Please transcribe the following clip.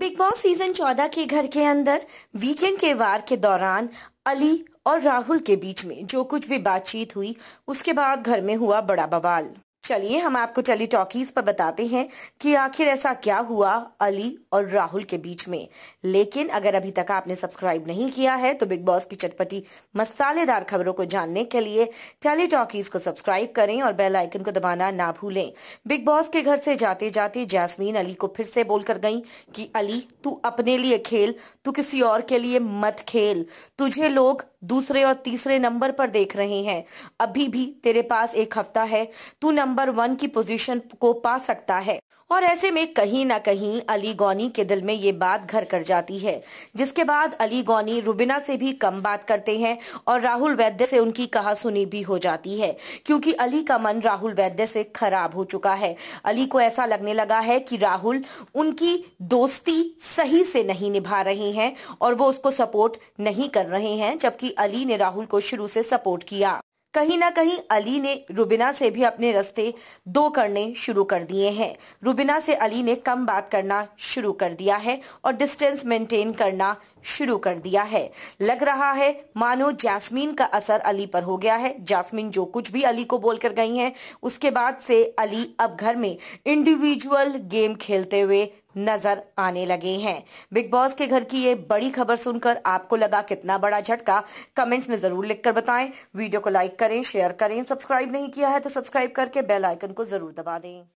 big boss season 14 के घर के अंदर वीकेंड के वार के दौरान अली और राहुल के बीच में जो कुछ भी बातचीत हुई उसके बाद घर में हुआ बड़ा बवाल चलिए हम आपको टेली टॉकीज पर बताते हैं कि आखिर ऐसा क्या हुआ अली और राहुल के बीच में लेकिन अगर अभी तक आपने सब्सक्राइब नहीं किया है तो बिग बॉस की चटपटी मसालेदार खबरों को जानने के लिए टेली टॉकीज को सब्सक्राइब करें और बेल आइकन को दबाना ना भूलें बिग बॉस के घर से जाते जाते जैसमीन अली को फिर से बोलकर गई कि अली तू अपने लिए खेल तू किसी और के लिए मत खेल तुझे लोग दूसरे और तीसरे नंबर पर देख रहे हैं अभी भी तेरे पास एक हफ्ता है तू नंबर नंबर वन की पोजीशन को पा सकता है और ऐसे में कहीं ना कहीं अली गौनी के दिल में ये बात घर कर जाती है जिसके बाद अली गौनी रुबिना से भी कम बात करते हैं और राहुल वैद्य से उनकी कहा सुनी भी हो जाती है क्योंकि अली का मन राहुल वैद्य से खराब हो चुका है अली को ऐसा लगने लगा है कि राहुल उनकी दोस्ती सही से नहीं निभा रहे हैं और वो उसको सपोर्ट नहीं कर रहे हैं जबकि अली ने राहुल को शुरू से सपोर्ट किया कहीं ना कहीं अली ने रुबिना से भी अपने रास्ते दो करने शुरू कर दिए हैं रुबिना से अली ने कम बात करना शुरू कर दिया है और डिस्टेंस मेंटेन करना शुरू कर दिया है लग रहा है मानो जैस्मीन का असर अली पर हो गया है जैस्मीन जो कुछ भी अली को बोल कर गई हैं उसके बाद से अली अब घर में इंडिविजुअल गेम खेलते हुए नजर आने लगे हैं बिग बॉस के घर की ये बड़ी खबर सुनकर आपको लगा कितना बड़ा झटका कमेंट्स में जरूर लिखकर बताएं वीडियो को लाइक करें शेयर करें सब्सक्राइब नहीं किया है तो सब्सक्राइब करके बेल आइकन को जरूर दबा दें